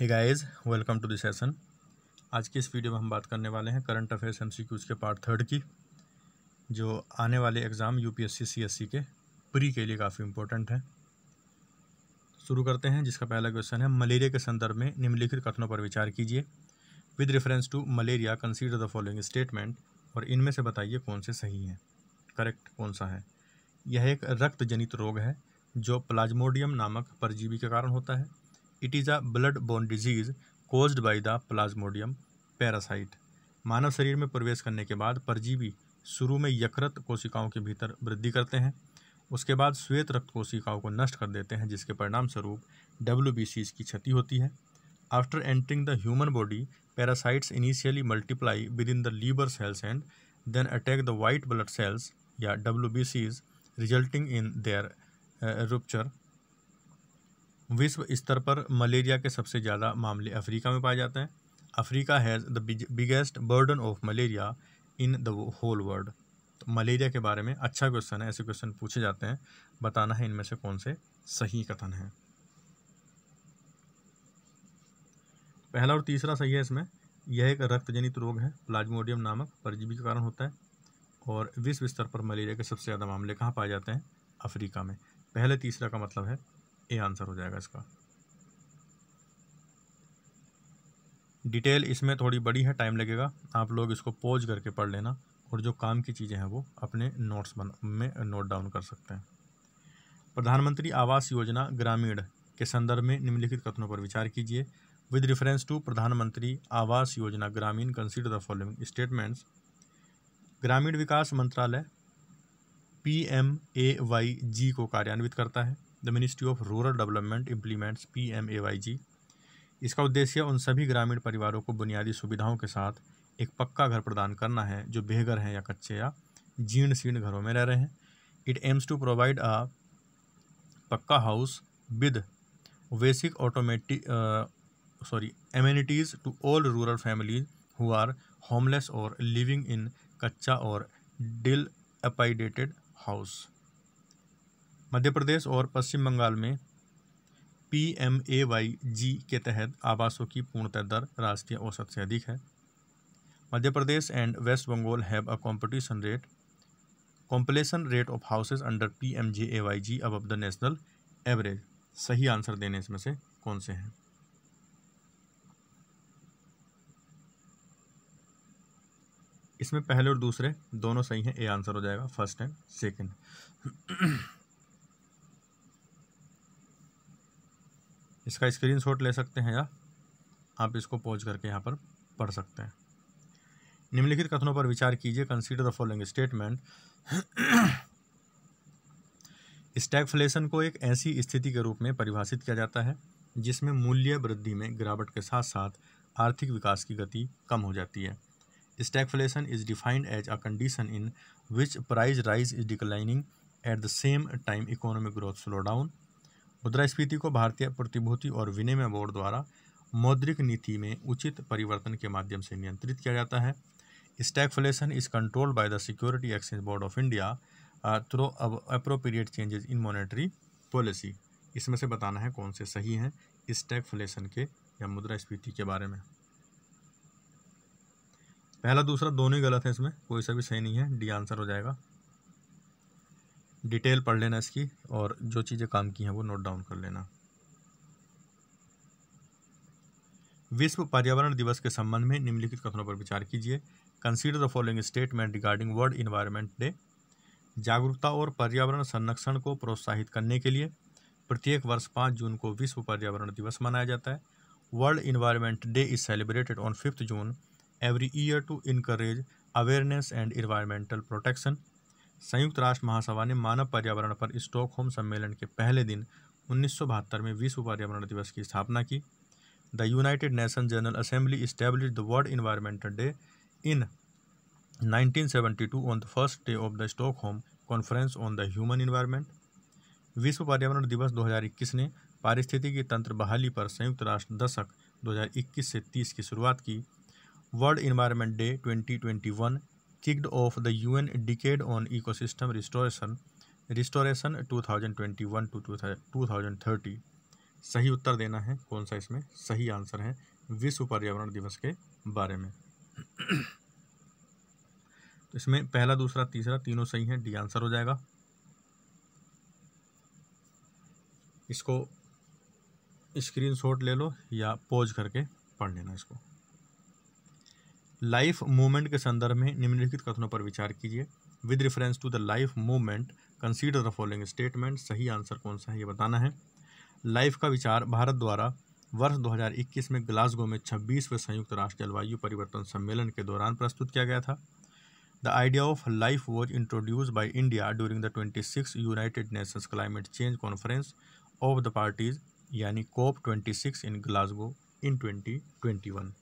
Hey guys welcome to this session आज के इस वीडियो में हम बात करने वाले हैं करंट अफेयर्स एमसीक्यूज के पार्ट थर्ड की जो आने वाले एग्ज़ाम यूपीएससी सीएससी के प्री के लिए काफ़ी इंपॉर्टेंट है शुरू करते हैं जिसका पहला क्वेश्चन है मलेरिया के संदर्भ में निम्नलिखित कथनों पर विचार कीजिए with reference to malaria consider the following statement और इनमें से बताइए कौन से सही हैं करेक्ट कौन सा है यह एक रक्त जनित रोग है जो प्लाज्मोडियम नामक परजीवी के कारण होता है it is a blood bone disease caused by the Plasmodium parasite मानव शरीर में प्रवेश करने के बाद परजीवी शुरू में यकृत कोशिकाओं के भीतर वृद्धि करते हैं उसके बाद श्वेत रक्त कोशिकाओं को नष्ट कर देते हैं जिसके परिणाम स्वरूप डब्ल्यू की क्षति होती है after entering the human body parasites initially multiply within the liver cells and then attack the white blood cells या W resulting in their rupture विश्व स्तर पर मलेरिया के सबसे ज़्यादा मामले अफ्रीका में पाए जाते हैं Africa has the biggest burden of malaria in the whole world तो मलेरिया के बारे में अच्छा क्वेश्चन है ऐसे क्वेश्चन पूछे जाते हैं बताना है इनमें से कौन से सही कथन है पहला और तीसरा सही है इसमें यह एक रक्तजनित रोग है प्लाज्मोडियम नामक परजीवी के कारण होता है और विश्व स्तर पर मलेरिया के सबसे ज़्यादा मामले कहाँ पाए जाते हैं अफ्रीका में पहले तीसरा का मतलब है ए आंसर हो जाएगा इसका डिटेल इसमें थोड़ी बड़ी है टाइम लगेगा आप लोग इसको पोज करके पढ़ लेना और जो काम की चीज़ें हैं वो अपने नोट्स बन में नोट डाउन कर सकते हैं प्रधानमंत्री आवास योजना ग्रामीण के संदर्भ में निम्नलिखित कथनों पर विचार कीजिए विद रिफरेंस टू प्रधानमंत्री आवास योजना ग्रामीण कंसीडर द फॉलोइंग स्टेटमेंट्स ग्रामीण विकास मंत्रालय P M A Y G को कार्यान्वित करता है the ministry of rural development implements P M A Y G इसका उद्देश्य उन सभी ग्रामीण परिवारों को बुनियादी सुविधाओं के साथ एक पक्का घर प्रदान करना है जो बेघर हैं या कच्चे या जीर्ण सीर्ण घरों में रह रहे हैं it aims to provide a pucca house with basic automatic sorry amenities to all rural families who are homeless और लिविंग इन कच्चा और डिल अपाइडेटेड हाउस मध्य प्रदेश और पश्चिम बंगाल में P M A Y G के तहत आवासों की पूर्णतः दर राष्ट्रीय औसत से अधिक है Madhya Pradesh and West Bengal have a competition rate completion rate of houses under P M J A Y G above the national average सही आंसर देने इसमें से कौन से हैं इसमें पहले और दूसरे दोनों सही हैं ए आंसर हो जाएगा फर्स्ट एंड सेकंड इसका स्क्रीनशॉट ले सकते हैं या आप इसको पॉज करके यहाँ पर पढ़ सकते हैं निम्नलिखित कथनों पर विचार कीजिए consider the following statement stagflation को एक ऐसी स्थिति के रूप में परिभाषित किया जाता है जिसमें मूल्य वृद्धि में गिरावट के साथ साथ आर्थिक विकास की गति कम हो जाती है stagflation is defined as a condition in which price rise is declining at the same time economic growth slow down मुद्रास्फीति को भारतीय प्रतिभूति और विनिमय बोर्ड द्वारा मौद्रिक नीति में उचित परिवर्तन के माध्यम से नियंत्रित किया जाता है stagflation is control by the security exchange board of India through appropriate changes in monetary policy इसमें से बताना है कौन से सही हैं स्टैगफ्लेशन के या मुद्रास्फीति के बारे में पहला दूसरा दोनों ही गलत है इसमें कोई सा भी सही नहीं है डी आंसर हो जाएगा डिटेल पढ़ लेना इसकी और जो चीज़ें काम की हैं वो नोट डाउन कर लेना विश्व पर्यावरण दिवस के संबंध में निम्नलिखित कथनों पर विचार कीजिए consider the following statement regarding World Environment Day जागरूकता और पर्यावरण संरक्षण को प्रोत्साहित करने के लिए प्रत्येक वर्ष पाँच जून को विश्व पर्यावरण दिवस मनाया जाता है World Environment Day is celebrated on fifth June every year to encourage awareness and environmental protection संयुक्त राष्ट्र महासभा ने मानव पर्यावरण पर स्टॉकहोम सम्मेलन के पहले दिन उन्नीस में विश्व पर्यावरण दिवस की स्थापना की the United Nation General Assembly establish the World Environmental Day in 1972 the first day of the Stockholm conference on the human environment विश्व पर्यावरण दिवस 2021 ने पारिस्थितिकी तंत्र बहाली पर संयुक्त राष्ट्र दशक 2021 से 30 की शुरुआत की World Environment Day 2021 kicked off the UN Decade on Ecosystem Restoration restoration 2021 to 2030 सही उत्तर देना है कौन सा इसमें सही आंसर है विश्व पर्यावरण दिवस के बारे में तो इसमें पहला दूसरा तीसरा तीनों सही है डी आंसर हो जाएगा इसको स्क्रीनशॉट ले लो या पॉज करके पढ़ लेना इसको लाइफ मूवमेंट के संदर्भ में निम्नलिखित कथनों पर विचार कीजिए with reference to the life movement consider the following statement सही आंसर कौन सा है ये बताना है लाइफ का विचार भारत द्वारा वर्ष 2021 में ग्लासगो में 26वें संयुक्त राष्ट्र जलवायु परिवर्तन सम्मेलन के दौरान प्रस्तुत किया गया था the idea of life was introduce by India during the twenty six United Nations climate change conference of the parties यानी COP twenty six in Glasgow in twenty twenty one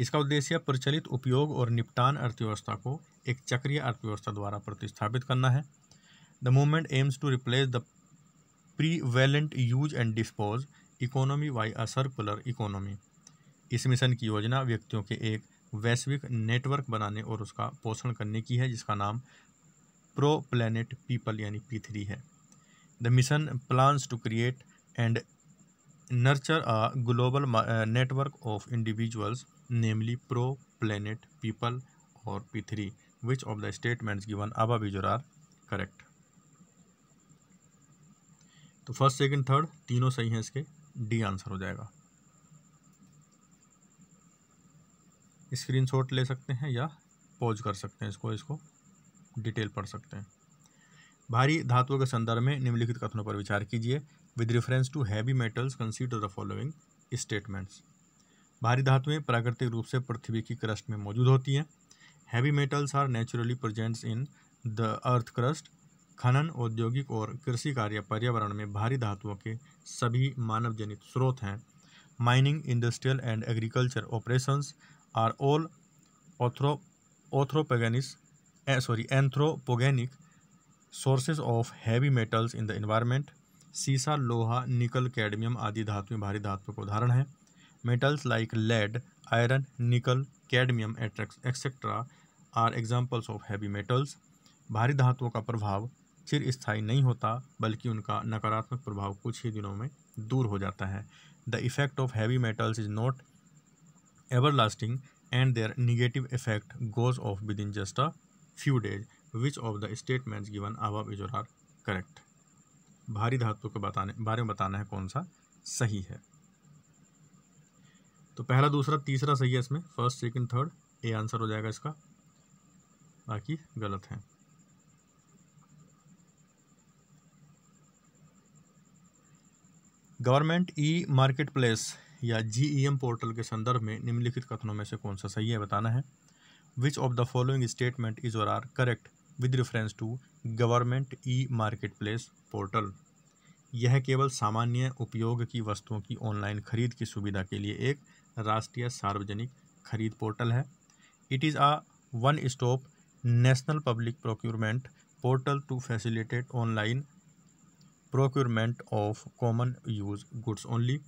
इसका उद्देश्य प्रचलित उपयोग और निपटान अर्थव्यवस्था को एक चक्रीय अर्थव्यवस्था द्वारा प्रतिस्थापित करना है the movement aims to replace the prevalent use and dispose economy by a circular economy इस मिशन की योजना व्यक्तियों के एक वैश्विक नेटवर्क बनाने और उसका पोषण करने की है जिसका नाम प्रो प्लानट पीपल यानी पी थ्री है the mission plans to create and nurture a global network of individuals namely pro planet people और P3. Which of the statements given above is are correct तो first second third तीनों सही हैं इसके D answer हो जाएगा screenshot ले सकते हैं या पॉज कर सकते हैं इसको इसको डिटेल पढ़ सकते हैं भारी धातुओं के संदर्भ में निम्नलिखित कथनों पर विचार कीजिए with reference to heavy metals consider the following statements भारी धातुएं प्राकृतिक रूप से पृथ्वी की क्रस्ट में मौजूद होती हैं heavy metals are naturally presents in the earth crust खनन औद्योगिक और कृषि कार्य पर्यावरण में भारी धातुओं के सभी मानव जनित स्रोत हैं mining industrial and agriculture operations are all anthro anthropogenic sorry anthropogenic sources of heavy metals in the environment सीसा लोहा निकल कैडमियम आदि धातुएं भारी धातुओं का उदाहरण हैं Metals like lead, iron, nickel, cadmium, etcetera are examples of heavy metals भारी धातुओं का प्रभाव चिर स्थायी नहीं होता बल्कि उनका नकारात्मक प्रभाव कुछ ही दिनों में दूर हो जाता है the effect of heavy metals is not ever lasting and their negative effect goes off within just a few days which of the statements given above is or are correct भारी धातु के बताने बारे में बताना है कौन सा सही है तो पहला दूसरा तीसरा सही है इसमें first second third A answer हो जाएगा इसका बाकी गलत है गवर्नमेंट ई मार्केट प्लेस या जीईएम पोर्टल के संदर्भ में निम्नलिखित कथनों में से कौन सा सही है बताना है which of the following statement is or are correct with reference to government e marketplace portal यह केवल सामान्य उपयोग की वस्तुओं की ऑनलाइन खरीद की सुविधा के लिए एक राष्ट्रीय सार्वजनिक खरीद पोर्टल है it is a one stop national public procurement portal to facilitate online procurement of common use goods only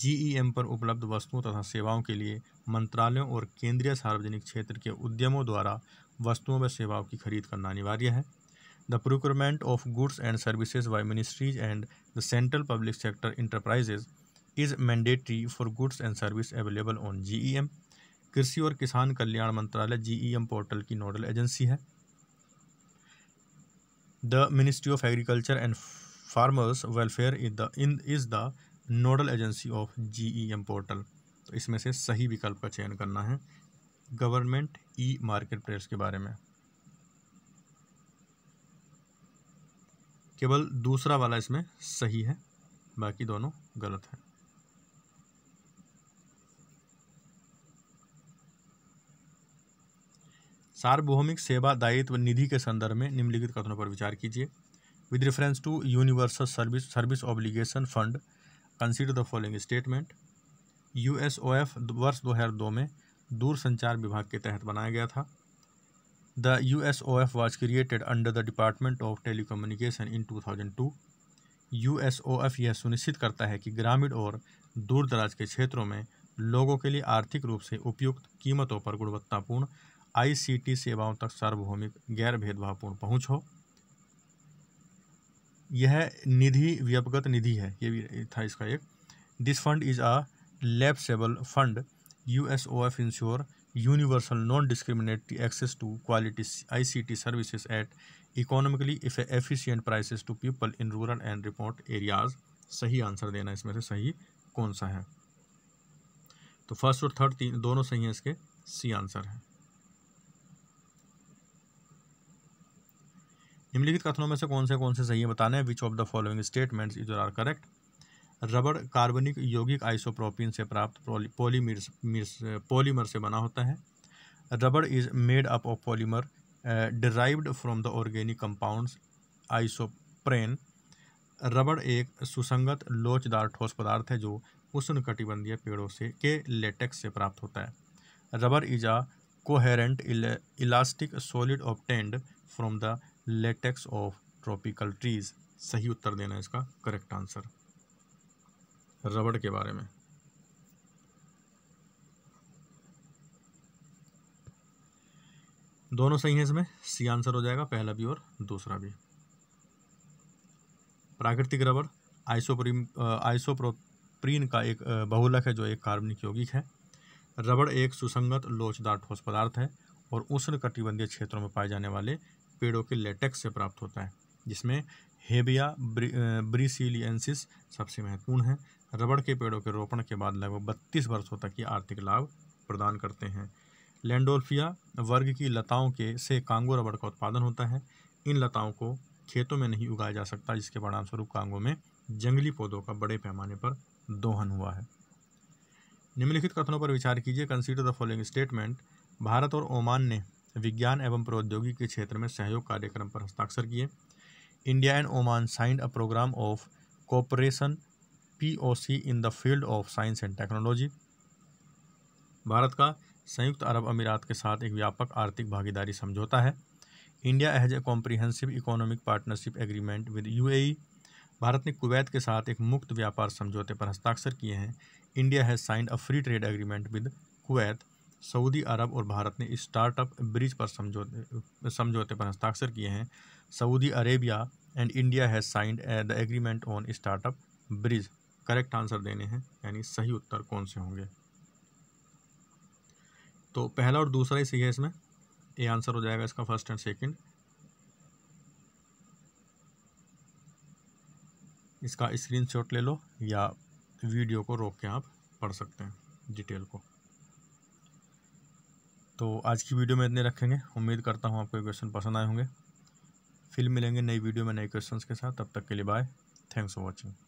GeM पर उपलब्ध वस्तुओं तथा सेवाओं के लिए मंत्रालयों और केंद्रीय सार्वजनिक क्षेत्र के उद्यमों द्वारा वस्तुओं व सेवाओं की खरीद करना अनिवार्य है the procurement of goods and services by ministries and the central public sector enterprises is mandatory for goods and service available on GEM कृषि और किसान कल्याण मंत्रालय जीईएम पोर्टल e की नोडल एजेंसी है the ministry of agriculture and farmers welfare is the in is the nodal agency of GEM portal तो इसमें से सही विकल्प का चयन करना है गवर्नमेंट ई मार्केट प्लेस के बारे में केवल दूसरा वाला इसमें सही है बाकी दोनों गलत हैं सार्वभौमिक सेवा दायित्व निधि के संदर्भ में निम्नलिखित कथनों पर विचार कीजिए with reference to universal service service obligation fund consider the following statement U S O F वर्ष दो हज़ार दो में दूरसंचार विभाग के तहत बनाया गया था the U S O F was created under the department of telecommunication in two thousand two U S O F यह सुनिश्चित करता है कि ग्रामीण और दूर दराज के क्षेत्रों में लोगों के लिए आर्थिक रूप से उपयुक्त कीमतों पर गुणवत्तापूर्ण आईसीटी सेवाओं तक सार्वभौमिक गैर भेदभावपूर्ण पहुँच हो यह निधि व्यपगत निधि है ये भी था इसका एक this fund is a lapsable fund U S O F ensure universal non discriminatory access to quality I C T services at economically efficient prices to people in rural and remote areas सही answer देना इसमें से सही कौन सा है तो first और थर्ड तीन दोनों सही हैं इसके सी आंसर है निम्नलिखित कथनों में से कौन से कौन से सही है बताने हैं which of the following statements is are correct रबड़ कार्बनिक यौगिक आइसोप्रोपिन से प्राप्त पॉलीमर पॉलीमर से बना होता है रबड़ is made up of polymer derived from the organic compounds isoprene रबड़ एक सुसंगत लोचदार ठोस पदार्थ है जो उष्ण कटिबंधीय पेड़ों से के लेटेक्स से प्राप्त होता है rubber is a coherent elastic solid obtained from the latex of tropical trees सही उत्तर देना है इसका करेक्ट आंसर रबड़ के बारे में दोनों सही हैं इसमें सी आंसर हो जाएगा पहला भी और दूसरा भी प्राकृतिक रबड़ आइसोप्रीम आइसोप्रोप्रीन का एक बहुलक है जो एक कार्बनिक यौगिक है रबड़ एक सुसंगत लोचदार ठोस पदार्थ है और उष्ण कटिबंधीय क्षेत्रों में पाए जाने वाले पेड़ों के लेटेक्स से प्राप्त होता है जिसमें हेबिया ब्रिसिलियंसिस सबसे महत्वपूर्ण है रबड़ के पेड़ों के रोपण के बाद लगभग बत्तीस वर्षों तक ये आर्थिक लाभ प्रदान करते हैं लैंडोल्फिया वर्ग की लताओं के से कांगो रबड़ का उत्पादन होता है इन लताओं को खेतों में नहीं उगाया जा सकता जिसके परिणामस्वरूप कांगो में जंगली पौधों का बड़े पैमाने पर दोहन हुआ है निम्नलिखित कथनों पर विचार कीजिए consider the following statement Bharat और ओमान ने विज्ञान एवं प्रौद्योगिकी के क्षेत्र में सहयोग कार्यक्रम पर हस्ताक्षर किए India and Oman signed a program of cooperation POC in the field of science and technology Bharat का संयुक्त अरब अमीरात के साथ एक व्यापक आर्थिक भागीदारी समझौता है India has a comprehensive economic partnership agreement with U Bharat ने कुवैत के साथ एक मुक्त व्यापार समझौते पर हस्ताक्षर किए हैं India has signed a free trade agreement with Kuwait सऊदी अरब और भारत ने स्टार्टअप ब्रिज पर समझौते समझौते पर हस्ताक्षर किए हैं Saudi Arabia and India has signed the agreement on startup bridge correct answer देने हैं यानी सही उत्तर कौन से होंगे तो पहला और दूसरा ही सही है इसमें ए आंसर हो जाएगा इसका फर्स्ट एंड सेकंड इसका स्क्रीनशॉट ले लो या वीडियो को रोक के आप पढ़ सकते हैं डिटेल को तो आज की वीडियो में इतने रखेंगे उम्मीद करता हूँ आपको क्वेश्चन पसंद आए होंगे फिर मिलेंगे नई वीडियो में नए क्वेश्चंस के साथ तब तक के लिए बाय थैंक्स फॉर वॉचिंग